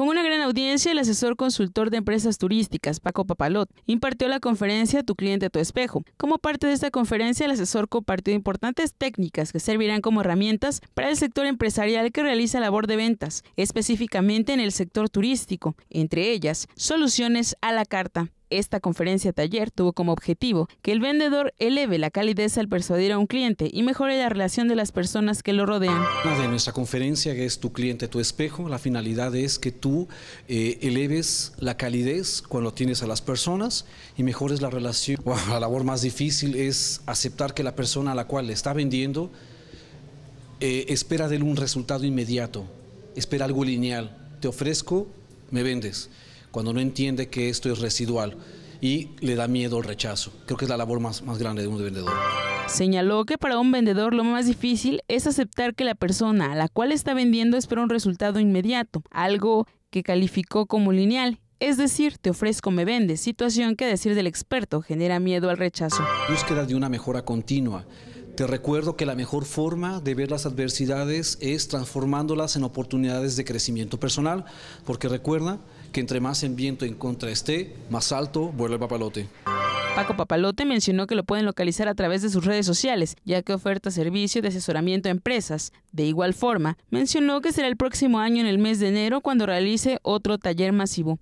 Con una gran audiencia, el asesor consultor de empresas turísticas, Paco Papalot, impartió la conferencia Tu cliente a tu espejo. Como parte de esta conferencia, el asesor compartió importantes técnicas que servirán como herramientas para el sector empresarial que realiza labor de ventas, específicamente en el sector turístico, entre ellas, soluciones a la carta. Esta conferencia taller tuvo como objetivo que el vendedor eleve la calidez al persuadir a un cliente y mejore la relación de las personas que lo rodean. Una de nuestra conferencia que es tu cliente, tu espejo, la finalidad es que tú eh, eleves la calidez cuando tienes a las personas y mejores la relación. la labor más difícil es aceptar que la persona a la cual le está vendiendo eh, espera de él un resultado inmediato, espera algo lineal. Te ofrezco, me vendes cuando no entiende que esto es residual y le da miedo al rechazo. Creo que es la labor más, más grande de un vendedor. Señaló que para un vendedor lo más difícil es aceptar que la persona a la cual está vendiendo espera un resultado inmediato, algo que calificó como lineal es decir, te ofrezco, me vende, situación que decir del experto genera miedo al rechazo. Búsqueda de una mejora continua. Te recuerdo que la mejor forma de ver las adversidades es transformándolas en oportunidades de crecimiento personal, porque recuerda, que entre más en viento en contra esté, más alto vuelve el papalote. Paco Papalote mencionó que lo pueden localizar a través de sus redes sociales, ya que oferta servicio de asesoramiento a empresas. De igual forma, mencionó que será el próximo año en el mes de enero cuando realice otro taller masivo.